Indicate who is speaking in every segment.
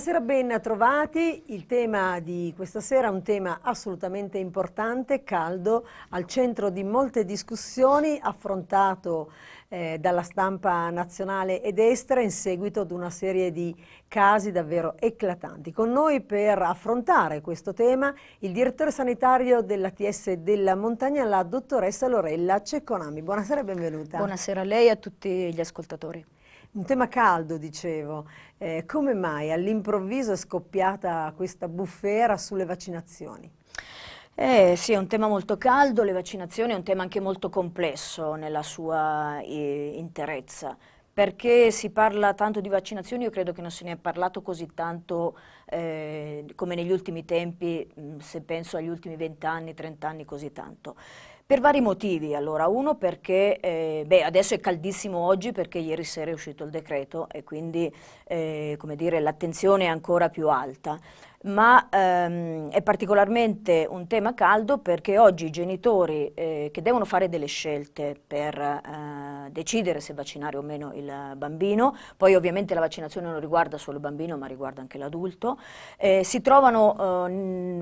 Speaker 1: Buonasera, ben trovati. Il tema di questa sera è un tema assolutamente importante, caldo, al centro di molte discussioni, affrontato eh, dalla stampa nazionale ed estera in seguito ad una serie di casi davvero eclatanti. Con noi per affrontare questo tema il direttore sanitario dell'ATS della Montagna, la dottoressa Lorella Cecconami. Buonasera e benvenuta. Buonasera a lei e a tutti gli ascoltatori. Un tema caldo, dicevo. Eh, come mai all'improvviso è scoppiata questa bufera sulle vaccinazioni? Eh, sì, è un tema molto caldo,
Speaker 2: le vaccinazioni è un tema anche molto complesso nella sua eh, interezza. Perché si parla tanto di vaccinazioni, io credo che non se ne è parlato così tanto eh, come negli ultimi tempi, se penso agli ultimi vent'anni, trent'anni, così tanto. Per vari motivi, allora, uno perché eh, beh, adesso è caldissimo oggi perché ieri sera è uscito il decreto e quindi eh, l'attenzione è ancora più alta ma ehm, è particolarmente un tema caldo perché oggi i genitori eh, che devono fare delle scelte per eh, decidere se vaccinare o meno il bambino, poi ovviamente la vaccinazione non riguarda solo il bambino ma riguarda anche l'adulto, eh, si trovano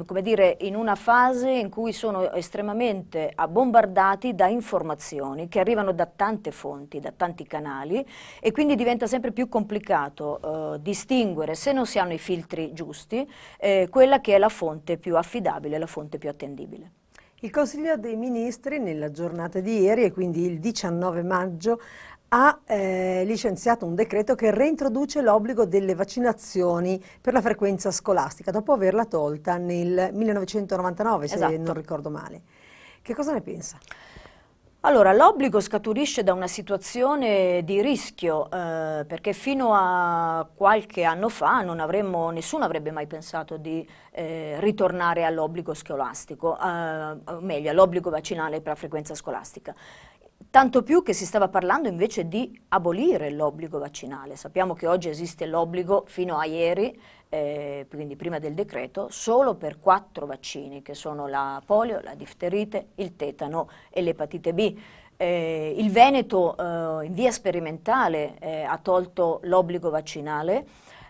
Speaker 2: eh, dire, in una fase in cui sono estremamente bombardati da informazioni che arrivano da tante fonti, da tanti canali e quindi diventa sempre più complicato eh, distinguere se non si hanno i filtri giusti eh, quella che è la fonte più affidabile, la fonte più attendibile.
Speaker 1: Il Consiglio dei Ministri nella giornata di ieri, e quindi il 19 maggio, ha eh, licenziato un decreto che reintroduce l'obbligo delle vaccinazioni per la frequenza scolastica, dopo averla tolta nel 1999, se esatto. non ricordo male. Che cosa ne pensa?
Speaker 2: Allora, l'obbligo scaturisce da una situazione di rischio, eh, perché fino a qualche anno fa avremmo, nessuno avrebbe mai pensato di eh, ritornare all'obbligo scolastico, eh, o meglio, all'obbligo vaccinale per la frequenza scolastica. Tanto più che si stava parlando invece di abolire l'obbligo vaccinale. Sappiamo che oggi esiste l'obbligo fino a ieri eh, quindi prima del decreto, solo per quattro vaccini che sono la polio, la difterite, il tetano e l'epatite B. Eh, il Veneto eh, in via sperimentale eh, ha tolto l'obbligo vaccinale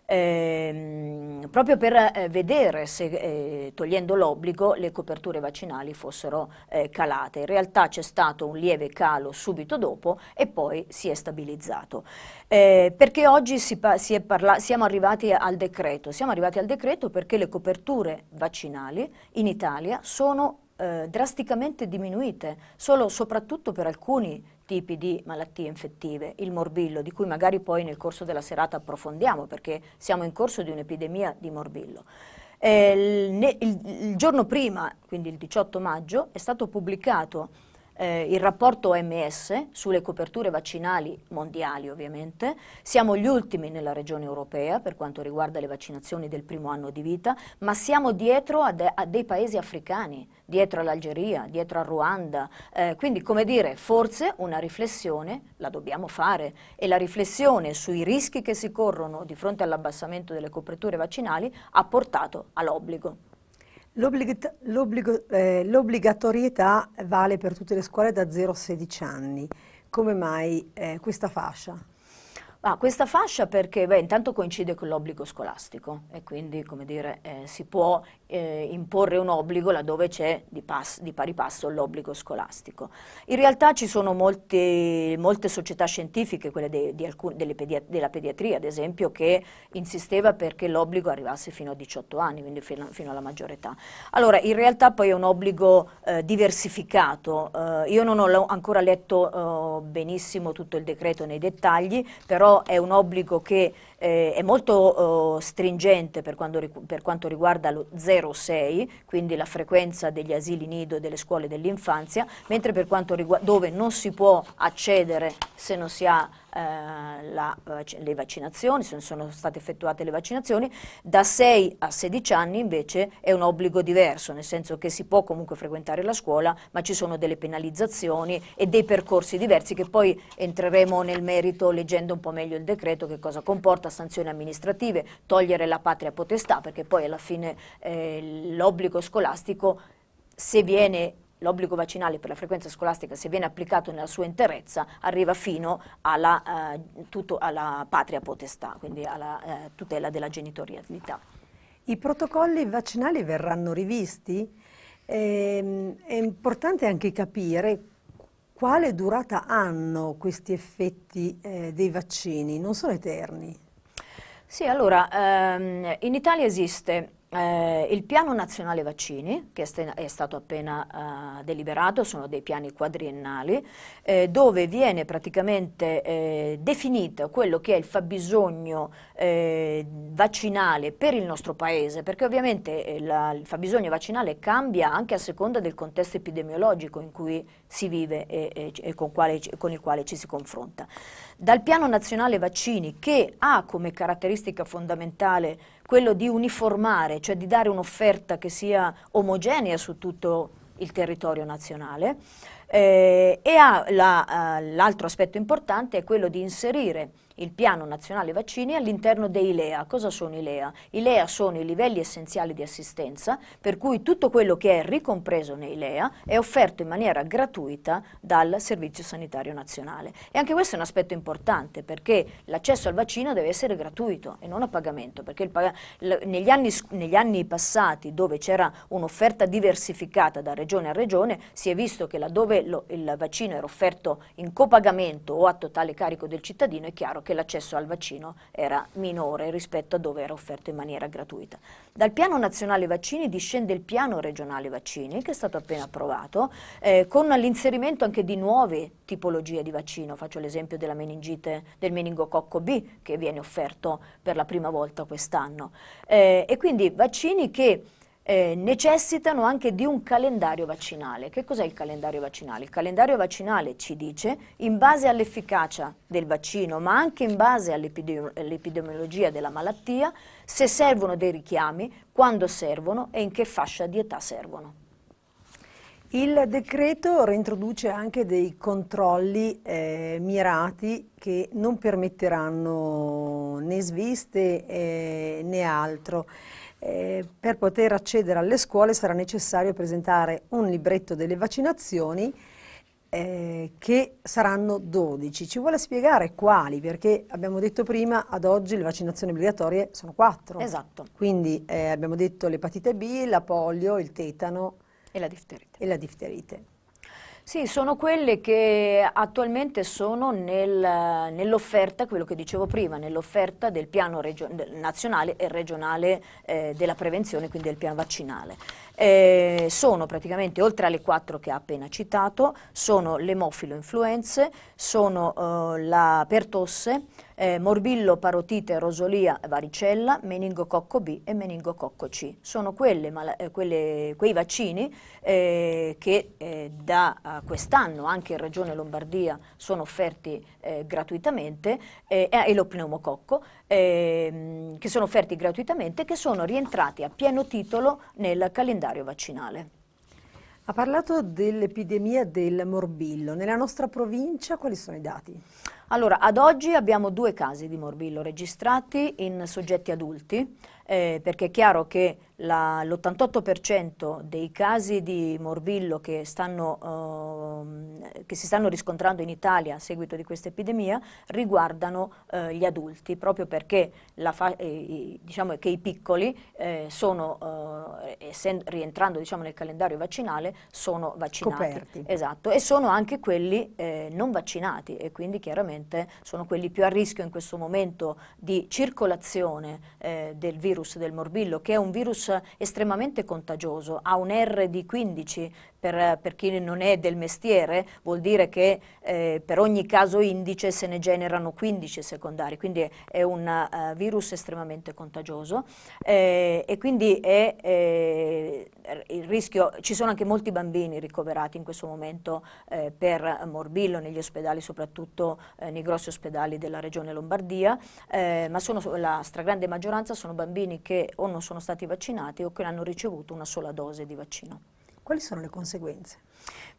Speaker 2: ehm, proprio per eh, vedere se eh, togliendo l'obbligo le coperture vaccinali fossero eh, calate. In realtà c'è stato un lieve calo subito dopo e poi si è stabilizzato. Eh, perché oggi si si siamo arrivati al decreto? Siamo arrivati al decreto perché le coperture vaccinali in Italia sono eh, drasticamente diminuite, solo soprattutto per alcuni tipi di malattie infettive, il morbillo, di cui magari poi nel corso della serata approfondiamo perché siamo in corso di un'epidemia di morbillo. Eh, il, il, il giorno prima, quindi il 18 maggio, è stato pubblicato eh, il rapporto OMS sulle coperture vaccinali mondiali ovviamente, siamo gli ultimi nella regione europea per quanto riguarda le vaccinazioni del primo anno di vita, ma siamo dietro a, de a dei paesi africani, dietro all'Algeria, dietro a Ruanda, eh, quindi come dire forse una riflessione la dobbiamo fare e la riflessione sui rischi che si corrono di fronte all'abbassamento delle coperture vaccinali ha portato all'obbligo.
Speaker 1: Eh, l'obbligatorietà eh, vale per tutte le scuole da 0 a 16 anni. Come mai eh, questa fascia? Ah, questa fascia perché beh, intanto coincide con l'obbligo scolastico e quindi come
Speaker 2: dire, eh, si può eh, imporre un obbligo laddove c'è di, di, pari passo l'obbligo scolastico. In realtà ci sono molte, molte società scientifiche, quelle de, de alcun, pedia della pediatria ad esempio, che insisteva perché l'obbligo arrivasse fino a 18 anni, quindi fino, fino, alla maggiore età. Allora, in realtà poi è un obbligo eh, diversificato. Eh, io non ho ancora letto eh, benissimo tutto il decreto nei dettagli, però è un obbligo che eh, è molto eh, stringente per, quando, per, quanto riguarda lo 0,6, quindi la frequenza degli asili nido e delle scuole dell'infanzia, mentre per quanto riguarda dove non si può accedere se non si ha eh, la, eh, le vaccinazioni, se sono state effettuate le vaccinazioni, da 6 a 16 anni invece è un obbligo diverso, nel senso che si può comunque frequentare la scuola, ma ci sono delle penalizzazioni e dei percorsi diversi che poi entreremo nel merito leggendo un po' meglio il decreto, che cosa comporta, sanzioni amministrative, togliere la patria potestà, perché poi alla fine eh, l'obbligo scolastico se viene l'obbligo vaccinale per la frequenza scolastica, se viene applicato nella sua interezza, arriva fino alla, eh, tutto, alla patria potestà, quindi alla eh, tutela della genitorialità.
Speaker 1: I protocolli vaccinali verranno rivisti? Ehm, è importante anche capire quale durata hanno questi effetti eh, dei vaccini, non sono eterni.
Speaker 2: Sì, allora, ehm, in Italia esiste eh, il piano nazionale vaccini, che è, è stato appena eh, deliberato, sono dei piani quadriennali, eh, dove viene praticamente eh, definito quello che è il fabbisogno eh, vaccinale per il nostro paese, perché ovviamente eh, la, il fabbisogno vaccinale cambia anche a seconda del contesto epidemiologico in cui si vive e, e, e con, quale, con il quale ci si confronta. Dal piano nazionale vaccini, che ha come caratteristica fondamentale quello di uniformare, cioè di dare un'offerta che sia omogenea su tutto il territorio nazionale eh, e eh, l'altro la, uh, aspetto importante è quello di inserire il piano nazionale vaccini all'interno dei LEA. Cosa sono i LEA? I LEA sono i livelli essenziali di assistenza, per cui tutto quello che è ricompreso nei LEA è offerto in maniera gratuita dal Servizio Sanitario Nazionale. E anche questo è un aspetto importante, perché l'accesso al vaccino deve essere gratuito e non a pagamento, perché pag negli, anni, negli anni passati, dove c'era un'offerta diversificata da regione a regione, si è visto che laddove lo, il vaccino era offerto in copagamento o a totale carico del cittadino, è chiaro che l'accesso al vaccino era minore rispetto a dove era offerto in maniera gratuita. Dal piano nazionale vaccini discende il piano regionale vaccini che è stato appena approvato eh, con l'inserimento anche di nuove tipologie di vaccino, faccio l'esempio della meningite del meningococco B che viene offerto per la prima volta quest'anno eh, e quindi vaccini che eh, necessitano anche di un calendario vaccinale. Che cos'è il calendario vaccinale? Il calendario vaccinale ci dice, in base all'efficacia del vaccino, ma anche in base all'epidemiologia della malattia, se servono dei richiami, quando servono e in che fascia di età servono.
Speaker 1: Il decreto reintroduce anche dei controlli eh, mirati che non permetteranno né sviste eh, né altro. Eh, per poter accedere alle scuole sarà necessario presentare un libretto delle vaccinazioni eh, che saranno 12. Ci vuole spiegare quali, perché abbiamo detto prima, ad oggi le vaccinazioni obbligatorie sono 4. Esatto. Quindi eh, abbiamo detto l'epatite B, la polio, il tetano e la difterite. E la difterite.
Speaker 2: Sì, sono quelle che attualmente sono nel, nell'offerta, quello che dicevo prima, nell'offerta del piano nazionale e regionale eh, della prevenzione, quindi del piano vaccinale eh, sono praticamente, oltre alle quattro che ha appena citato, sono l'emofilo influenze, sono eh, la pertosse, eh, morbillo, parotite, rosolia, varicella, meningococco B e meningococco C. Sono quelle, eh, quelle, quei vaccini eh, che eh, da quest'anno anche in Regione Lombardia sono offerti eh, gratuitamente eh, e lo pneumococco ehm, che sono offerti gratuitamente e che sono rientrati a pieno
Speaker 1: titolo nel calendario vaccinale. Ha parlato dell'epidemia del morbillo. Nella nostra provincia quali sono i dati? Allora, ad oggi abbiamo
Speaker 2: due casi di morbillo registrati in soggetti adulti eh, perché è chiaro che l'88% dei casi di morbillo che, stanno, eh, che, si stanno riscontrando in Italia a seguito di questa epidemia riguardano eh, gli adulti, proprio perché eh, diciamo i piccoli, eh, sono, eh, rientrando diciamo, nel calendario vaccinale, sono vaccinati. Coperti. Esatto, e sono anche quelli non vaccinati e quindi chiaramente sono quelli più a rischio in questo momento di circolazione del virus virus del morbillo, che è un virus estremamente contagioso, ha un R di 15 per, per, chi non è del mestiere, vuol dire che eh, per ogni caso indice se ne generano 15 secondari, quindi è un uh, virus estremamente contagioso eh, e quindi è, eh, il rischio, ci sono anche molti bambini ricoverati in questo momento eh, per morbillo negli ospedali, soprattutto eh, nei grossi ospedali della regione Lombardia, ma sono, la stragrande maggioranza sono bambini che o non sono stati vaccinati o che hanno ricevuto una sola dose di vaccino. Quali sono le conseguenze?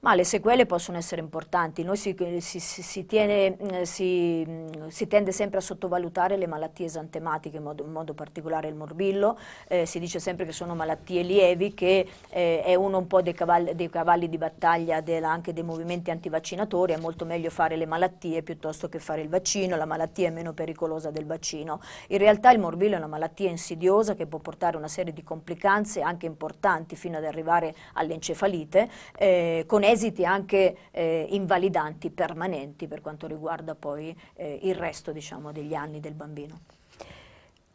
Speaker 2: Ma le sequele possono essere importanti, noi si, si, si, tiene, eh, mm, si, tende sempre a sottovalutare le malattie esantematiche, in modo, in modo particolare il morbillo, eh, si dice sempre che sono malattie lievi, che eh, è uno un po' dei cavalli, dei cavalli di battaglia della, anche dei movimenti antivaccinatori, è molto meglio fare le malattie piuttosto che fare il vaccino, la malattia è meno pericolosa del vaccino. In realtà il morbillo è una malattia insidiosa che può portare una serie di complicanze anche importanti fino ad arrivare all'encefalite. Eh, eh, con esiti anche eh, invalidanti, permanenti per quanto riguarda poi eh, il resto diciamo, degli anni del bambino.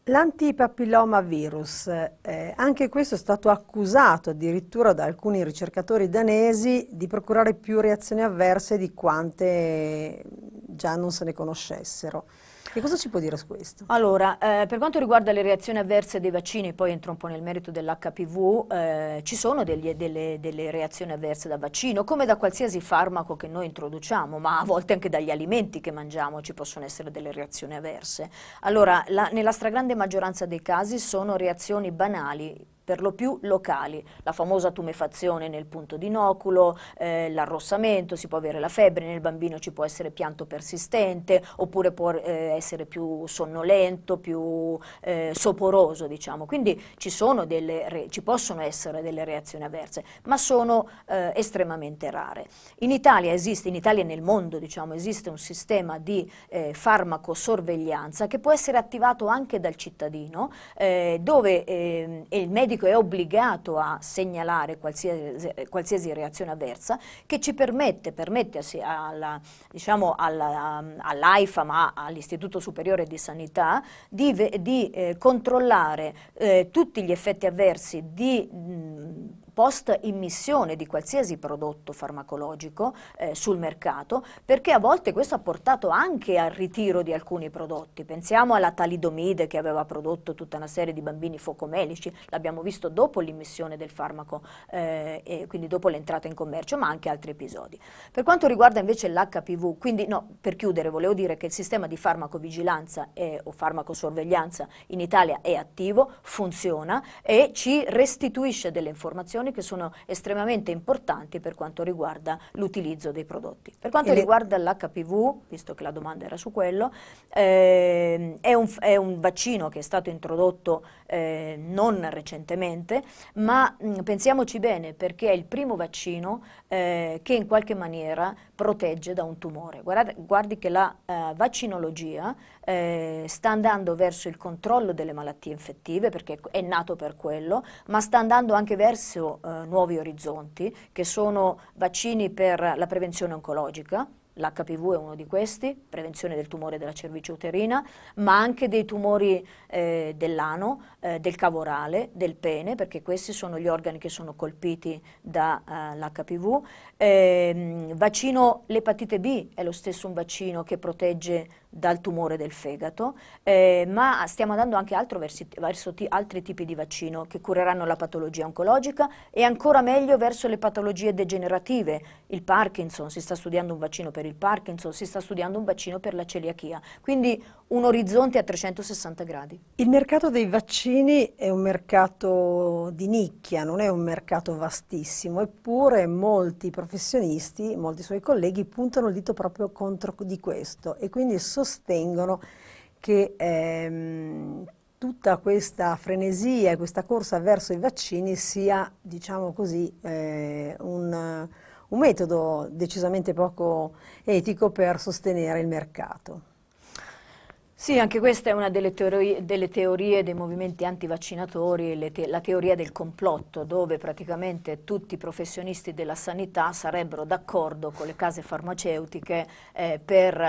Speaker 1: L'antipapillomavirus, eh, anche questo è stato accusato addirittura da alcuni ricercatori danesi di procurare più reazioni avverse di quante già non se ne conoscessero. Che cosa ci può dire su questo?
Speaker 2: Allora, eh, per quanto riguarda le reazioni avverse dei vaccini, poi entro un po' nel merito dell'HPV, eh, ci sono degli, delle, delle, reazioni avverse da vaccino, come da qualsiasi farmaco che noi introduciamo, ma a volte anche dagli alimenti che mangiamo ci possono essere delle reazioni avverse. Allora, la, nella stragrande maggioranza dei casi sono reazioni banali, per lo più locali, la famosa tumefazione nel punto d'inoculo, eh, l'arrossamento, si può avere la febbre, nel bambino ci può essere pianto persistente oppure può eh, essere più sonnolento, più eh, soporoso diciamo, quindi ci, delle, ci, possono essere delle reazioni avverse, ma sono eh, estremamente rare. In Italia esiste, in Italia e nel mondo diciamo, esiste un sistema di eh, farmacosorveglianza che può essere attivato anche dal cittadino, eh, dove ehm, il medico medico è obbligato a segnalare qualsiasi, qualsiasi reazione avversa che ci permette, permette alla, diciamo alla, all'AIFA ma all'Istituto Superiore di Sanità di, di eh, controllare eh, tutti gli effetti avversi di mh, post immissione di qualsiasi prodotto farmacologico eh, sul mercato, perché a volte questo ha portato anche al ritiro di alcuni prodotti. Pensiamo alla talidomide che aveva prodotto tutta una serie di bambini focomelici, l'abbiamo visto dopo l'immissione del farmaco, eh, quindi dopo l'entrata in commercio, ma anche altri episodi. Per quanto riguarda invece l'HPV, quindi no, per chiudere volevo dire che il sistema di farmacovigilanza e, o farmacosorveglianza in Italia è attivo, funziona e ci restituisce delle informazioni informazioni che sono estremamente importanti per quanto riguarda l'utilizzo dei prodotti. Per quanto e riguarda l'HPV, visto che la domanda era su quello, eh, è, un, è un vaccino che è stato introdotto eh, non recentemente, ma mh, mm, pensiamoci bene perché è il primo vaccino eh, che in qualche maniera protegge da un tumore. Guarda, guardi che la eh, vaccinologia eh, sta andando verso il controllo delle malattie infettive perché è nato per quello, ma sta andando anche verso eh, nuovi orizzonti che sono vaccini per la prevenzione oncologica, l'HPV è uno di questi, prevenzione del tumore della cervice uterina, ma anche dei tumori eh, dell'ano, eh, del cavo orale, del pene, perché questi sono gli organi che sono colpiti dall'HPV. Eh, ehm, vaccino l'epatite B è lo stesso un vaccino che protegge dal tumore del fegato, eh, ma stiamo andando anche versi, verso altri tipi di vaccino che cureranno la patologia oncologica e ancora meglio verso le patologie degenerative, il Parkinson, si sta studiando un vaccino per il Parkinson, si sta studiando un vaccino per la celiachia, quindi un orizzonte a 360 gradi.
Speaker 1: Il mercato dei vaccini è un mercato di nicchia, non è un mercato vastissimo, eppure molti professionisti, molti suoi colleghi puntano il dito proprio contro di questo e quindi sono sostengono che ehm, tutta questa frenesia e questa corsa verso i vaccini sia, diciamo così, eh, un, un metodo decisamente poco etico per sostenere il mercato.
Speaker 2: Sì, anche questa è una delle teorie, delle teorie dei movimenti antivaccinatori, te la teoria del complotto, dove praticamente tutti i professionisti della sanità sarebbero d'accordo con le case farmaceutiche eh, per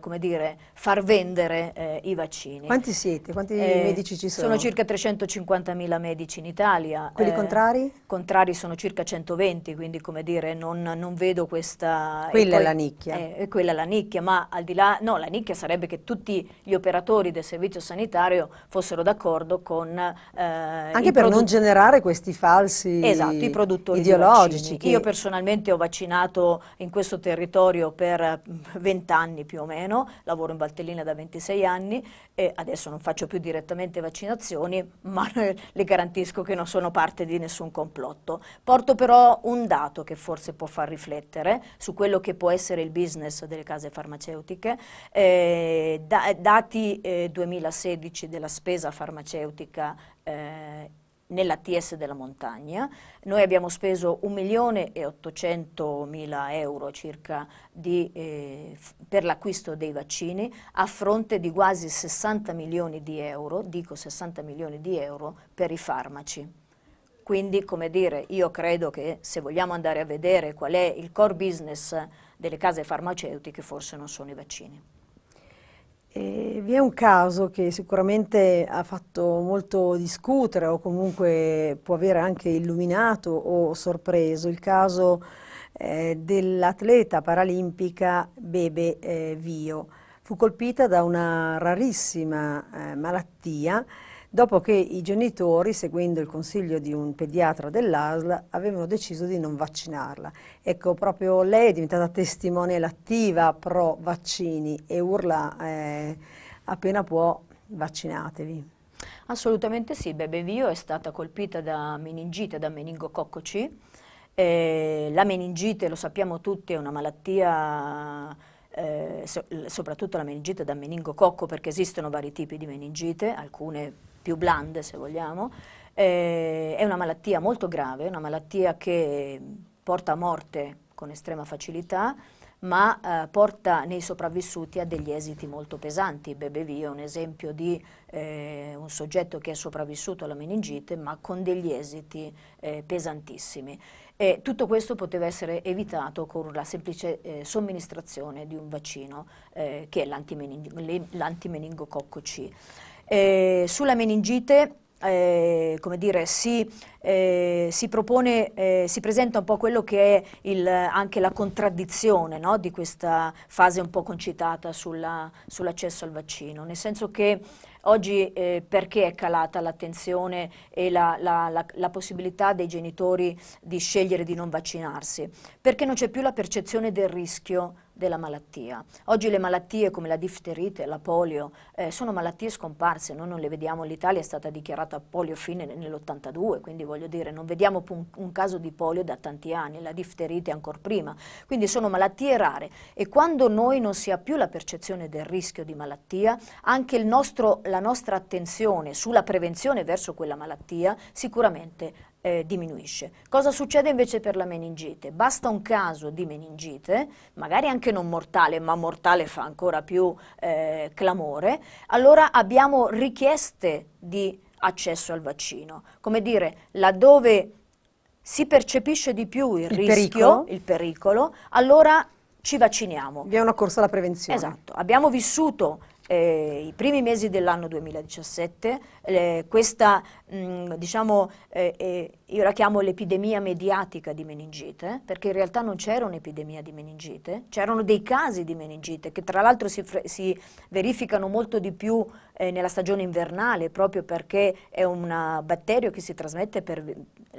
Speaker 2: eh, dire, far vendere eh, i vaccini. Quanti siete?
Speaker 1: Quanti eh, medici ci sono? Sono circa
Speaker 2: 350.000 medici in Italia. Quelli eh, contrari? Contrari sono circa 120, quindi come dire, non, non, vedo questa... Quella poi, è la nicchia. Eh, quella è la nicchia, ma al di là... No, la nicchia sarebbe che tutti gli operatori del servizio sanitario fossero d'accordo con... Eh, Anche per non
Speaker 1: generare questi falsi esatto, i produttori ideologici. Che... Io
Speaker 2: personalmente ho vaccinato in questo territorio per 20 mm, anni più o meno, lavoro in Valtellina da 26 anni e adesso non faccio più direttamente vaccinazioni, ma le garantisco che non sono parte di nessun complotto. Porto però un dato che forse può far riflettere su quello che può essere il business delle case farmaceutiche. Eh, da, da, dati eh, 2016 della spesa farmaceutica eh, nella TS della montagna. Noi abbiamo speso 1 milione e 800 mila euro circa di, eh, per l'acquisto dei vaccini a fronte di quasi 60 milioni di euro, dico 60 milioni di euro, per i farmaci. Quindi, come dire, io credo che se vogliamo andare a vedere qual è il core business delle case farmaceutiche, forse non sono i vaccini.
Speaker 1: E vi è un caso che sicuramente ha fatto molto discutere o comunque può avere anche illuminato o sorpreso, il caso eh, dell'atleta paralimpica Bebe eh, Vio. Fu colpita da una rarissima eh, malattia dopo che i genitori, seguendo il consiglio di un pediatra dell'ASL, avevano deciso di non vaccinarla. Ecco, proprio lei è diventata testimone attiva pro vaccini e urla eh, appena può vaccinatevi.
Speaker 2: Assolutamente sì, Bebe Vio è stata colpita da meningite, da meningococco C. Eh, la meningite, lo sappiamo tutti, è una malattia, eh, so soprattutto la meningite da meningococco, perché esistono vari tipi di meningite, alcune più blande se vogliamo, eh, è una malattia molto grave, una malattia che porta a morte con estrema facilità, ma eh, porta nei sopravvissuti a degli esiti molto pesanti. Bebevi è un esempio di eh, un soggetto che è sopravvissuto alla meningite, ma con degli esiti eh, pesantissimi. E tutto questo poteva essere evitato con la semplice eh, somministrazione di un vaccino eh, che è l'antimeningococco C. Eh, sulla meningite eh, come dire, si, eh, si propone, eh, si presenta un po' quello che è il, anche la contraddizione no, di questa fase un po' concitata sull'accesso sull al vaccino, nel senso che oggi eh, perché è calata l'attenzione e la, la, la, la, possibilità dei genitori di scegliere di non vaccinarsi? Perché non c'è più la percezione del rischio della malattia. Oggi le malattie come la difterite, la polio, eh, sono malattie scomparse, noi non le vediamo, l'Italia è stata dichiarata polio fine nell'82, quindi voglio dire non vediamo un caso di polio da tanti anni, la difterite ancora prima, quindi sono malattie rare e quando noi non si ha più la percezione del rischio di malattia, anche nostro, la nostra attenzione sulla prevenzione verso quella malattia sicuramente eh, diminuisce. Cosa succede invece per la meningite? Basta un caso di meningite, magari anche non mortale, ma mortale fa ancora più eh, clamore, allora abbiamo richieste di accesso al vaccino. Come dire, laddove si percepisce di più il, il rischio, pericolo. il pericolo, allora ci vacciniamo. Vi è una corsa alla prevenzione. Esatto, abbiamo vissuto eh, i primi mesi dell'anno 2017, eh, questa mh, diciamo, eh, eh, io la chiamo l'epidemia mediatica di meningite, perché in realtà non c'era un'epidemia di meningite, c'erano dei casi di meningite che tra l'altro si, si, verificano molto di più eh, nella stagione invernale, proprio perché è un batterio che si trasmette per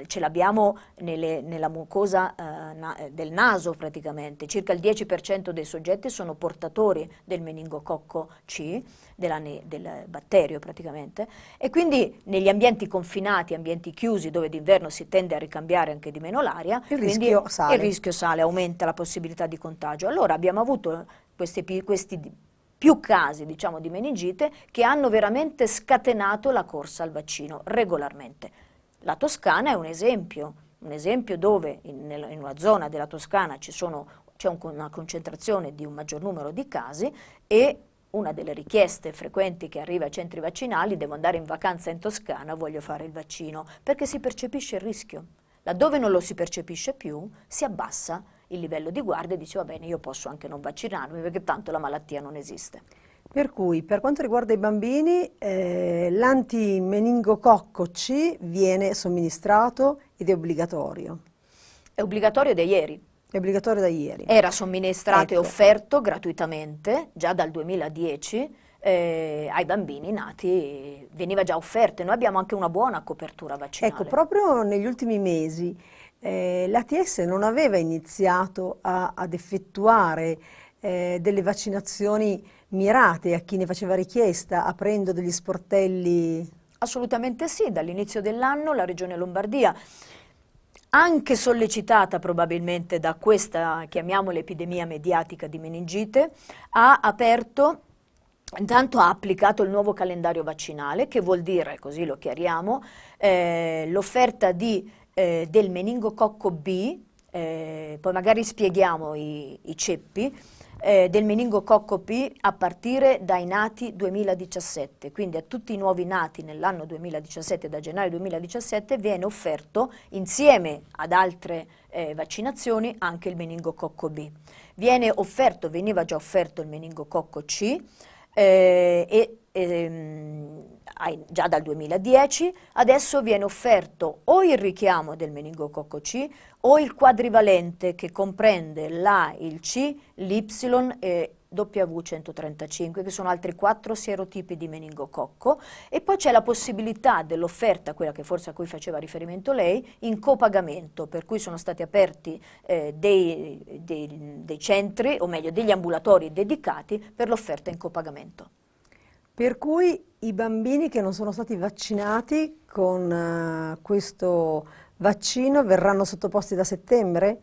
Speaker 2: ce l'abbiamo nella mucosa eh, na del naso praticamente, circa il 10% dei soggetti sono portatori del meningococco C, del batterio praticamente, e quindi negli ambienti confinati, ambienti chiusi dove d'inverno si tende a ricambiare anche di meno l'aria, il, rischio sale. il rischio sale, aumenta la possibilità di contagio. Allora abbiamo avuto questi, questi più casi diciamo, di meningite che hanno veramente scatenato la corsa al vaccino regolarmente. La Toscana è un esempio, un esempio dove in, in una zona della Toscana c'è una concentrazione di un maggior numero di casi e una delle richieste frequenti che arriva ai centri vaccinali, devo andare in vacanza in Toscana, voglio fare il vaccino, perché si percepisce il rischio. Laddove non lo si percepisce più, si abbassa il livello di guardia e dice va bene, io posso anche non vaccinarmi perché tanto la malattia non esiste.
Speaker 1: Per cui, per quanto riguarda i bambini, eh, l'antimeningococco C viene somministrato ed è obbligatorio.
Speaker 2: È obbligatorio da ieri? È obbligatorio da ieri. Era somministrato ecco. e offerto gratuitamente già dal 2010 eh, ai bambini nati, veniva già offerto e noi abbiamo anche una buona copertura vaccinale. Ecco,
Speaker 1: proprio negli ultimi mesi eh, l'ATS non aveva iniziato a, ad effettuare eh, delle vaccinazioni mirate a chi ne faceva richiesta, aprendo degli sportelli? Assolutamente sì, dall'inizio dell'anno la Regione
Speaker 2: Lombardia anche sollecitata probabilmente da questa, chiamiamola epidemia mediatica di meningite, ha aperto, intanto ha applicato il nuovo calendario vaccinale, che vuol dire, così lo chiariamo, eh, l'offerta eh, del meningococco B, eh, poi magari spieghiamo i, i ceppi, eh, del meningococco P a partire dai nati 2017, quindi a tutti i nuovi nati nell'anno 2017, da gennaio 2017, viene offerto insieme ad altre eh, vaccinazioni anche il meningococco B. Viene offerto, veniva già offerto il meningococco C, eh, e, e, ehm, già dal 2010, adesso viene offerto o il richiamo del meningococco C o il quadrivalente che comprende l'A, il C, l'Y e eh, W135, che sono altri quattro serotipi di meningococco, e poi c'è la possibilità dell'offerta, quella che forse a cui faceva riferimento lei, in copagamento, per cui sono stati aperti eh, dei, dei, dei centri, o meglio degli ambulatori dedicati per l'offerta in copagamento.
Speaker 1: Per cui i bambini che non sono stati vaccinati con uh, questo vaccino verranno sottoposti da settembre?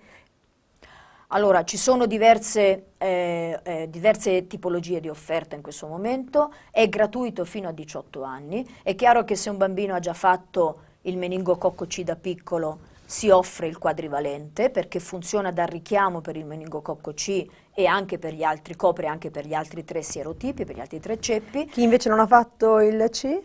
Speaker 1: Allora,
Speaker 2: ci sono diverse, eh, eh, diverse, tipologie di offerta in questo momento, è gratuito fino a 18 anni, è chiaro che se un bambino ha già fatto il meningococco C da piccolo si offre il quadrivalente perché funziona da richiamo per il meningococco C e anche per gli altri, copre anche per gli altri tre sierotipi, per gli altri tre ceppi.
Speaker 1: Chi invece non ha fatto il C?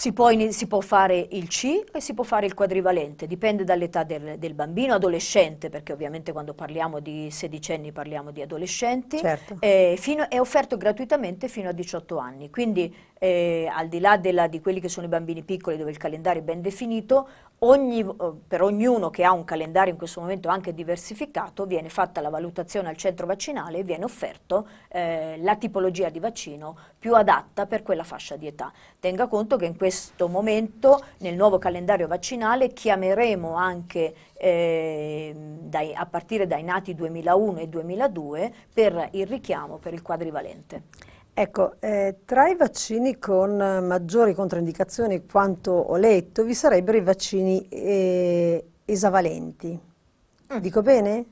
Speaker 2: Si può, si può, fare il C e si può fare il quadrivalente, dipende dall'età del, del, bambino, adolescente, perché ovviamente quando parliamo di sedicenni parliamo di adolescenti, certo. eh, fino, è offerto gratuitamente fino a 18 anni, quindi eh, al di là della, di quelli che sono i bambini piccoli dove il calendario è ben definito, ogni, eh, per ognuno che ha un calendario in questo momento anche diversificato viene fatta la valutazione al centro vaccinale e viene offerto eh, la tipologia di vaccino più adatta per quella fascia di età. Tenga conto che in questo momento nel nuovo calendario vaccinale chiameremo anche eh, dai, a partire dai nati 2001 e 2002 per il richiamo per il quadrivalente.
Speaker 1: Ecco, eh, tra i vaccini con eh, maggiori controindicazioni, quanto ho letto, vi sarebbero i vaccini eh, esavalenti. Mm. Dico bene?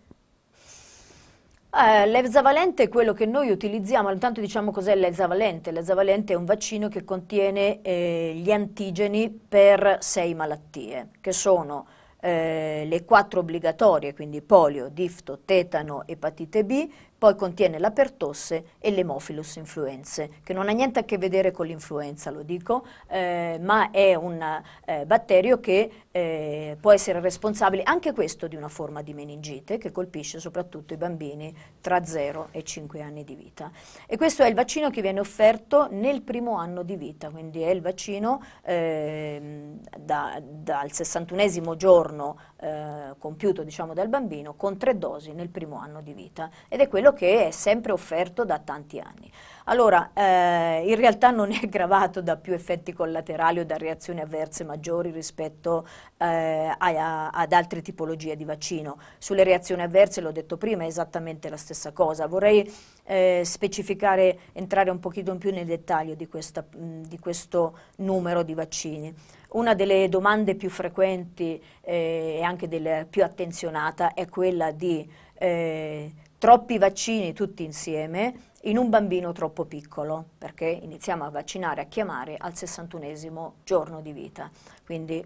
Speaker 2: Eh, l'esavalente è quello che noi utilizziamo, intanto diciamo cos'è l'esavalente. L'esavalente è un vaccino che contiene eh, gli antigeni per sei malattie, che sono eh, le quattro obbligatorie, quindi polio, difto, tetano, epatite B, poi contiene la pertosse e l'hemophilus influenzae, che non ha niente a che vedere con l'influenza, lo dico, eh, ma è un eh, batterio che eh, può essere responsabile anche questo di una forma di meningite che colpisce soprattutto i bambini tra 0 e 5 anni di vita. E questo è il vaccino che viene offerto nel primo anno di vita, quindi è il vaccino eh, da, dal 61 giorno eh, compiuto diciamo, dal bambino con tre dosi nel primo anno di vita ed è quello che è sempre offerto da tanti anni. Allora, eh, in realtà non è aggravato da più effetti collaterali o da reazioni avverse maggiori rispetto eh, a, a, ad altre tipologie di vaccino. Sulle reazioni avverse, l'ho detto prima, è esattamente la stessa cosa. Vorrei eh, specificare, entrare un pochino più nel dettaglio di, questa, mh, mm, di questo numero di vaccini. Una delle domande più frequenti eh, e anche del, più attenzionata è quella di eh, troppi vaccini tutti insieme in un bambino troppo piccolo, perché iniziamo a vaccinare, a chiamare al 61 giorno di vita, quindi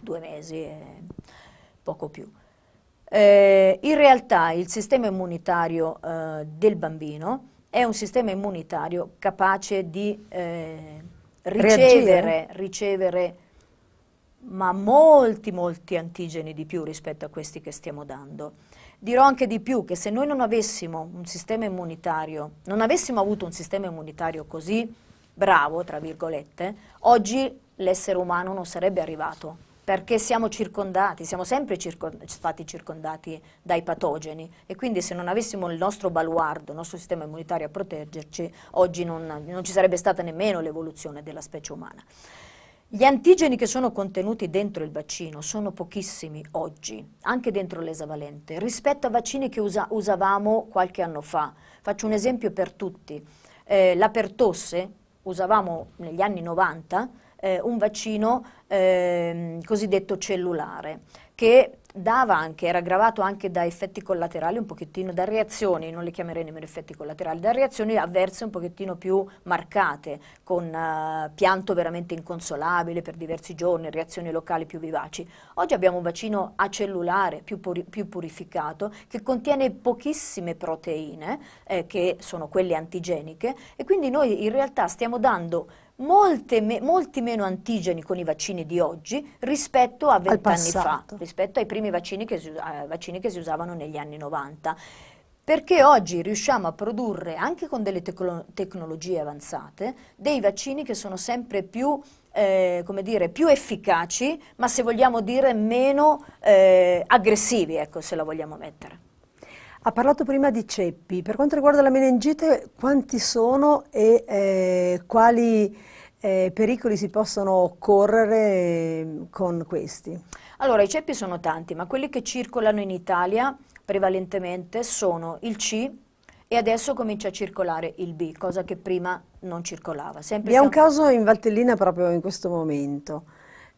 Speaker 2: due mesi e poco più. Eh, in realtà il sistema immunitario eh, del bambino è un sistema immunitario capace di eh,
Speaker 1: ricevere,
Speaker 2: ricevere, ma molti molti antigeni di più rispetto a questi che stiamo dando. Dirò anche di più che se noi non avessimo un sistema immunitario, non avessimo avuto un sistema immunitario così bravo, tra virgolette, oggi l'essere umano non sarebbe arrivato, perché siamo circondati, siamo sempre circo stati circondati dai patogeni e quindi se non avessimo il nostro baluardo, il nostro sistema immunitario a proteggerci, oggi non, non ci sarebbe stata nemmeno l'evoluzione della specie umana. Gli antigeni che sono contenuti dentro il vaccino sono pochissimi oggi, anche dentro l'esavalente, rispetto a vaccini che usa usavamo qualche anno fa. Faccio un esempio per tutti. Eh, la pertosse, usavamo negli anni 90 eh, un vaccino eh, cosiddetto cellulare, che dava anche, era aggravato anche da effetti collaterali un pochettino, da reazioni, non le chiamerei nemmeno effetti collaterali, da reazioni avverse un pochettino più marcate, con uh, pianto veramente inconsolabile per diversi giorni, reazioni locali più vivaci. Oggi abbiamo un vaccino acellulare più, puri più purificato che contiene pochissime proteine, eh, che sono quelle antigeniche, e quindi noi in realtà stiamo dando molte, me, molti meno antigeni con i vaccini di oggi rispetto a vent'anni fa, rispetto ai primi vaccini che, si, eh, vaccini che si usavano negli anni 90. Perché oggi riusciamo a produrre, anche con delle tecno tecnologie avanzate, dei vaccini che sono sempre più eh, come dire, più efficaci, ma se vogliamo dire meno eh, aggressivi, ecco, se la vogliamo mettere.
Speaker 1: Ha parlato prima di ceppi, per quanto riguarda la meningite quanti sono e eh, quali eh, pericoli si possono correre mm, con questi?
Speaker 2: Allora i ceppi sono tanti, ma quelli che circolano in Italia prevalentemente sono il C, e adesso comincia a circolare il B, cosa che prima non circolava. Sempre Vi è un caso
Speaker 1: in Valtellina proprio in questo momento,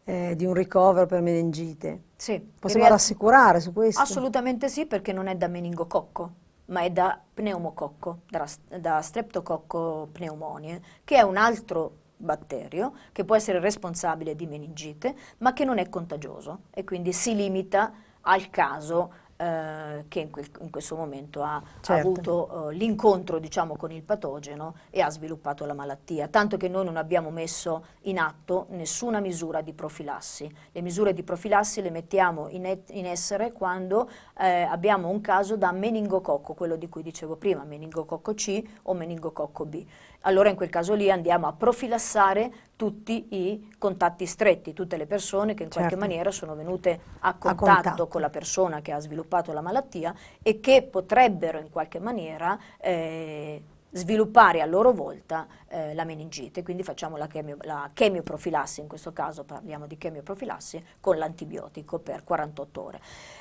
Speaker 1: eh, di un ricovero per meningite. Sì, Possiamo rassicurare su questo?
Speaker 2: Assolutamente sì, perché non è da meningococco, ma è da pneumococco, da, da streptococco pneumonie, che è un altro batterio che può essere responsabile di meningite, ma che non è contagioso e quindi si limita al caso eh, che in, quel, in, questo momento ha, certo. ha avuto eh, l'incontro diciamo, con il patogeno e ha sviluppato la malattia, tanto che noi non abbiamo messo in atto nessuna misura di profilassi. Le misure di profilassi le mettiamo in, et, in essere quando eh, abbiamo un caso da meningococco, quello di cui dicevo prima, meningococco C o meningococco B allora in quel caso lì andiamo a profilassare tutti i contatti stretti, tutte le persone che in certo. qualche maniera sono venute a contatto, a contatto, con la persona che ha sviluppato la malattia e che potrebbero in qualche maniera eh, sviluppare a loro volta eh, la meningite, quindi facciamo la, chemio, la, chemioprofilassi, in questo caso parliamo di chemioprofilassi, con l'antibiotico per 48 ore.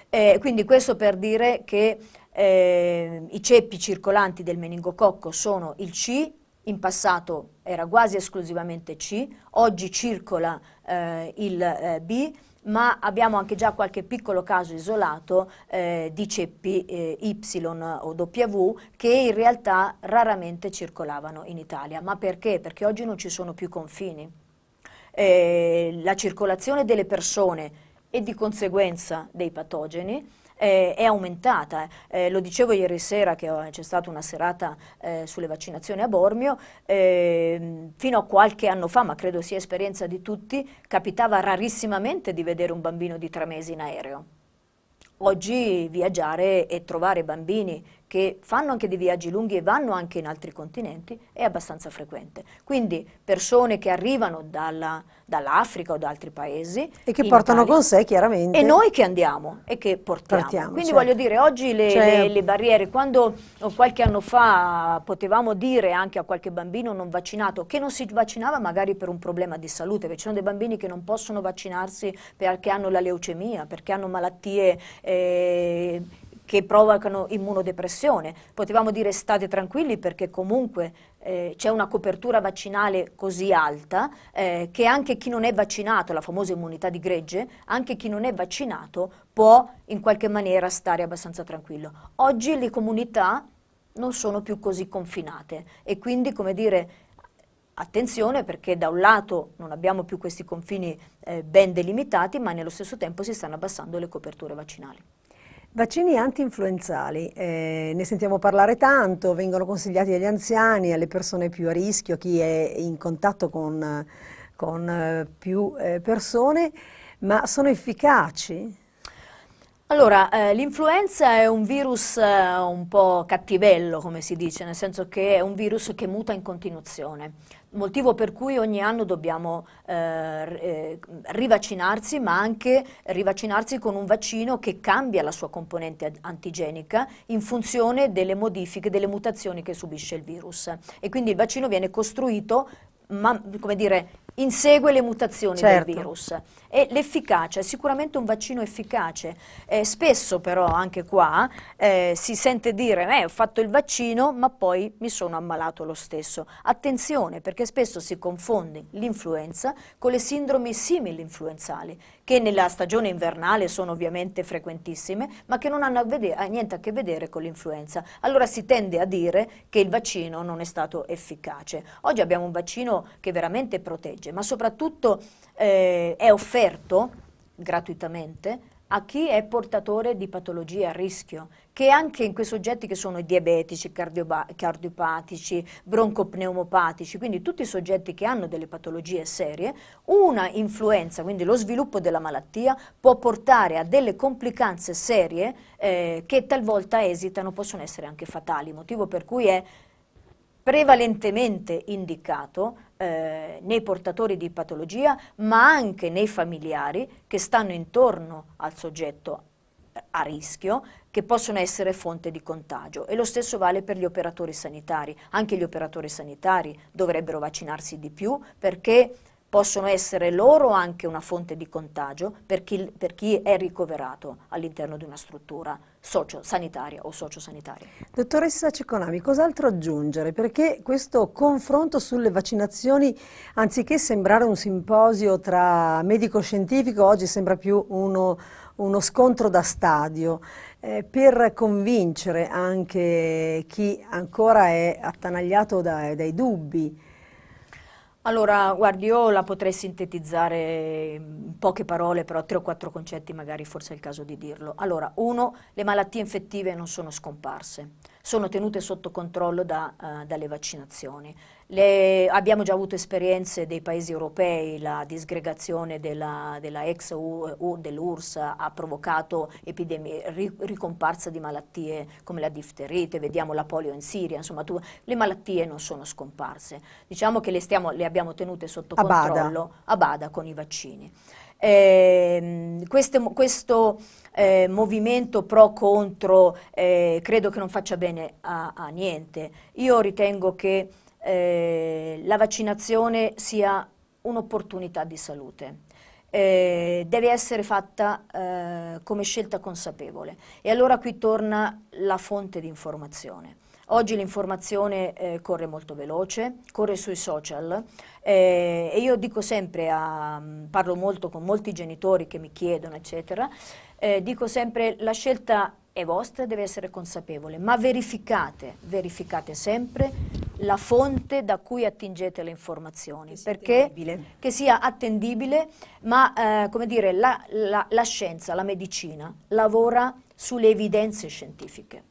Speaker 2: Eh, quindi questo per dire che eh, i ceppi circolanti del meningococco sono il C, in passato era quasi esclusivamente C, oggi circola eh, il eh, B, ma abbiamo anche già qualche piccolo caso isolato eh, di ceppi eh, Y o W che in realtà raramente circolavano in Italia. Ma perché? Perché oggi non ci sono più confini. Eh, la circolazione delle persone e di conseguenza dei patogeni eh, è aumentata. Eh. eh, lo dicevo ieri sera che eh, c'è stata una serata eh, sulle vaccinazioni a Bormio, ehm, fino a qualche anno fa, ma credo sia esperienza di tutti, capitava rarissimamente di vedere un bambino di tre mesi in aereo. Oggi viaggiare e trovare bambini che fanno anche dei viaggi lunghi e vanno anche in altri continenti è abbastanza frequente. Quindi persone che arrivano dall'Africa o da altri paesi.
Speaker 1: E che portano Italia, con sé chiaramente. E noi che
Speaker 2: andiamo e che portiamo. portiamo Quindi cioè, voglio dire, oggi le, cioè, le, certo. le, barriere, quando qualche anno fa potevamo dire anche a qualche bambino non vaccinato che non si vaccinava magari per un problema di salute, perché ci sono dei bambini che non possono vaccinarsi perché hanno la leucemia, perché hanno malattie... Eh, che provocano immunodepressione. Potevamo dire state tranquilli perché comunque eh, c'è una copertura vaccinale così alta eh, che anche chi non è vaccinato, la famosa immunità di gregge, anche chi non è vaccinato può in qualche maniera stare abbastanza tranquillo. Oggi le comunità non sono più così confinate e quindi, come dire, attenzione perché da un lato non abbiamo più questi confini eh, ben delimitati, ma nello stesso tempo si stanno abbassando le coperture vaccinali.
Speaker 1: Vaccini anti-influenzali, eh, ne sentiamo parlare tanto, vengono consigliati agli anziani, alle persone più a rischio, chi è in contatto con, con eh, più eh, persone, ma sono efficaci?
Speaker 2: Allora, eh, l'influenza è un virus eh, un po' cattivello, come si dice, nel senso che è un virus che muta in continuazione motivo per cui ogni anno dobbiamo eh, eh, rivaccinarsi, ma anche rivaccinarsi con un vaccino che cambia la sua componente antigenica in funzione delle modifiche, delle mutazioni che subisce il virus. E quindi il vaccino viene costruito ma, come dire, insegue le mutazioni certo. del virus e l'efficacia è sicuramente un vaccino efficace. Eh, spesso però anche qua eh, si sente dire eh, ho fatto il vaccino ma poi mi sono ammalato lo stesso. Attenzione perché spesso si confonde l'influenza con le sindromi simili influenzali che nella stagione invernale sono ovviamente frequentissime, ma che non hanno a vedere, a niente a che vedere con l'influenza. Allora si tende a dire che il vaccino non è stato efficace. Oggi abbiamo un vaccino che veramente protegge, ma soprattutto eh, è offerto gratuitamente a chi è portatore di patologie a rischio, che anche in quei soggetti che sono diabetici, cardiopatici, broncopneumopatici, quindi tutti i soggetti che hanno delle patologie serie, una influenza, quindi lo sviluppo della malattia, può portare a delle complicanze serie eh, che talvolta esitano, possono essere anche fatali, motivo per cui è prevalentemente indicato eh, nei portatori di patologia, ma anche nei familiari che stanno intorno al soggetto eh, a rischio che possono essere fonte di contagio e lo stesso vale per gli operatori sanitari, anche gli operatori sanitari dovrebbero vaccinarsi di più perché possono essere loro anche una fonte di contagio per chi, per chi è ricoverato all'interno di una struttura sociosanitaria o sociosanitaria.
Speaker 1: Dottoressa Ceconami, cos'altro aggiungere? Perché questo confronto sulle vaccinazioni, anziché sembrare un simposio tra medico-scientifico, oggi sembra più uno, uno scontro da stadio, eh, per convincere anche chi ancora è attanagliato da, dai dubbi
Speaker 2: allora, guardi, io la potrei sintetizzare in poche parole, però tre o quattro concetti magari forse è il caso di dirlo. Allora, uno, le malattie infettive non sono scomparse, sono tenute sotto controllo da, uh, dalle vaccinazioni. Le, abbiamo già avuto esperienze dei paesi europei, la disgregazione della, della ex dell'URSS ha provocato epidemie, ricomparsa di malattie come la difterite, vediamo la polio in Siria, insomma tu, le malattie non sono scomparse. Diciamo che le, stiamo, le abbiamo tenute sotto a controllo bada. a bada con i vaccini. Eh, queste, questo eh, movimento pro contro eh, credo che non faccia bene a, a niente. Io ritengo che eh, la vaccinazione sia un'opportunità di salute. Eh, deve essere fatta eh, come scelta consapevole. E allora qui torna la fonte di informazione. Oggi l'informazione eh, corre molto veloce, corre sui social eh, e io dico sempre, a, parlo molto con molti genitori che mi chiedono eccetera, eh, dico sempre la scelta è vostra, deve essere consapevole, ma verificate, verificate sempre la fonte da cui attingete le informazioni, che perché sia che sia attendibile, ma eh, come dire, la, la, la scienza, la medicina lavora sulle evidenze scientifiche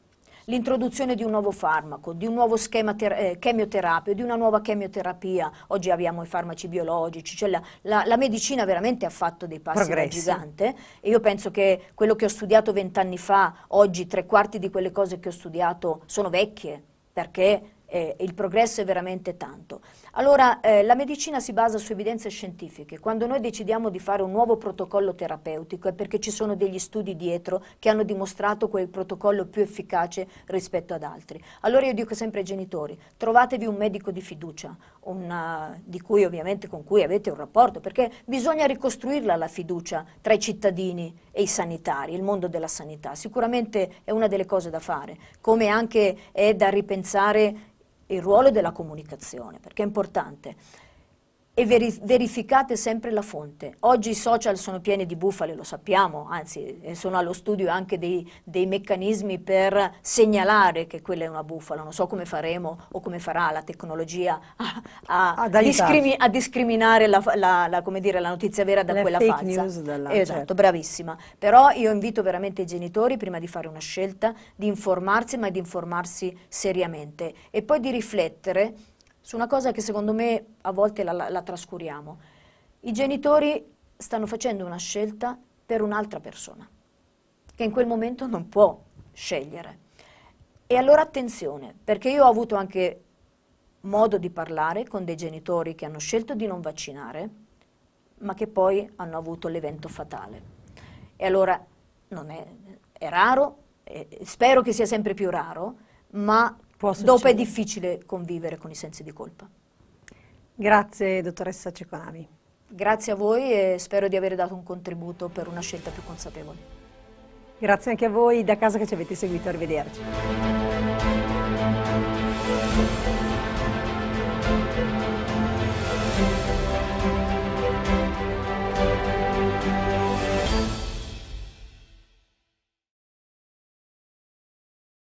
Speaker 2: l'introduzione di un nuovo farmaco, di un nuovo schema eh, chemioterapio, di una nuova chemioterapia, oggi abbiamo i farmaci biologici, cioè la, la, la, medicina veramente ha fatto dei passi Progressi. da gigante e io penso che quello che ho studiato vent'anni fa, oggi tre quarti di quelle cose che ho studiato sono vecchie, perché eh, il progresso è veramente tanto. Allora, eh, la medicina si basa su evidenze scientifiche. Quando noi decidiamo di fare un nuovo protocollo terapeutico è perché ci sono degli studi dietro che hanno dimostrato quel protocollo più efficace rispetto ad altri. Allora io dico sempre ai genitori, trovatevi un medico di fiducia, una, eh, di cui ovviamente con cui avete un rapporto, perché bisogna ricostruirla la fiducia tra i cittadini e i sanitari, il mondo della sanità. Sicuramente è una delle cose da fare, come anche è da ripensare il ruolo della comunicazione, perché è importante e verificate sempre la fonte. Oggi i social sono pieni di bufale, lo sappiamo, anzi eh, sono allo studio anche dei, dei, meccanismi per segnalare che quella è una bufala. Non so come faremo o come farà la tecnologia a, a, discrimi a discriminare la, la, la, dire, la, notizia vera da le quella falsa. Eh, esatto, certo. bravissima. Però io invito veramente i genitori, prima di fare una scelta, di informarsi, ma di informarsi seriamente e poi di riflettere su una cosa che secondo me a volte la, la, la trascuriamo. I genitori stanno facendo una scelta per un'altra persona, che in quel momento non può scegliere. E allora attenzione, perché io ho avuto anche modo di parlare con dei genitori che hanno scelto di non vaccinare, ma che poi hanno avuto l'evento fatale. E allora è, è, raro, eh, spero che sia sempre più raro, ma Dopo è difficile convivere con i sensi di colpa. Grazie dottoressa Ceconami. Grazie a voi e spero di aver dato un contributo per una scelta
Speaker 1: più consapevole. Grazie anche a voi da casa che ci avete seguito, arrivederci.